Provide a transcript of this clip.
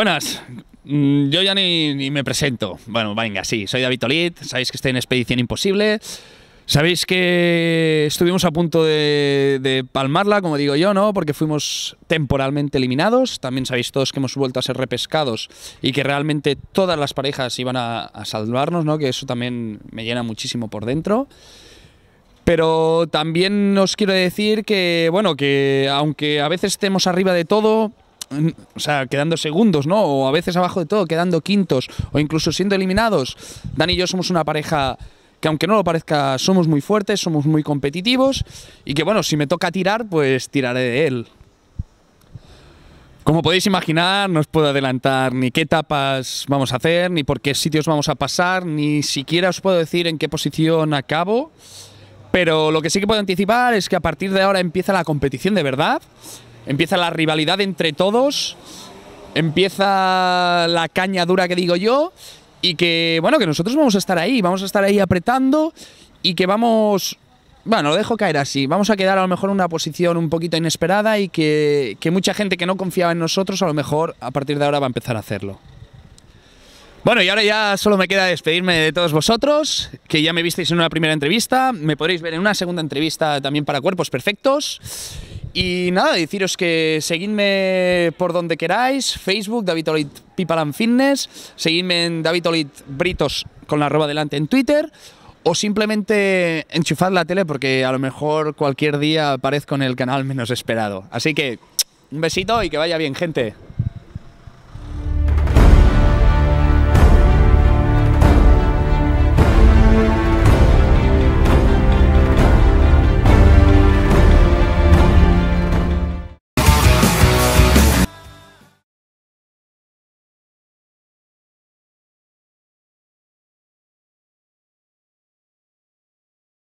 Buenas. Mm, yo ya ni, me presento. Bueno, venga, sí, soy David Olit, sabéis que estoy en Expedición Imposible. Sabéis que estuvimos a punto de, palmarla, como digo yo, ¿no? Porque fuimos temporalmente eliminados. También sabéis todos que hemos vuelto a ser repescados y que realmente todas las parejas iban a, a salvarnos, ¿no? Que eso también me llena muchísimo por dentro. Pero también os quiero decir que, bueno, que aunque a veces estemos arriba de todo, o sea, quedando segundos, ¿no? O a veces abajo de todo, quedando quintos o incluso siendo eliminados. Dani y yo somos una pareja que aunque no lo parezca, somos muy fuertes, somos muy competitivos y que bueno, si me toca tirar, pues tiraré de él. Como podéis imaginar, no os puedo adelantar ni qué etapas vamos a hacer, ni por qué sitios vamos a pasar, ni siquiera os puedo decir en qué posición acabo. Pero lo que sí que puedo anticipar es que a partir de ahora empieza la competición de verdad empieza la rivalidad entre todos, empieza la caña dura que digo yo, y que, bueno, que nosotros vamos a estar ahí, vamos a estar ahí apretando y que vamos... Bueno, lo dejo caer así. Vamos a quedar a lo mejor en una posición un poquito inesperada y que, que mucha gente que no confiaba en nosotros a lo mejor a partir de ahora va a empezar a hacerlo. Bueno, y ahora ya solo me queda despedirme de todos vosotros, que ya me visteis en una primera entrevista, me podréis ver en una segunda entrevista también para Cuerpos Perfectos. Y nada, deciros que seguidme por donde queráis, Facebook, David Pipalan Fitness, seguidme en David Britos con la arroba delante en Twitter, o simplemente enchufad la tele porque a lo mejor cualquier día aparezco en el canal menos esperado. Así que un besito y que vaya bien, gente.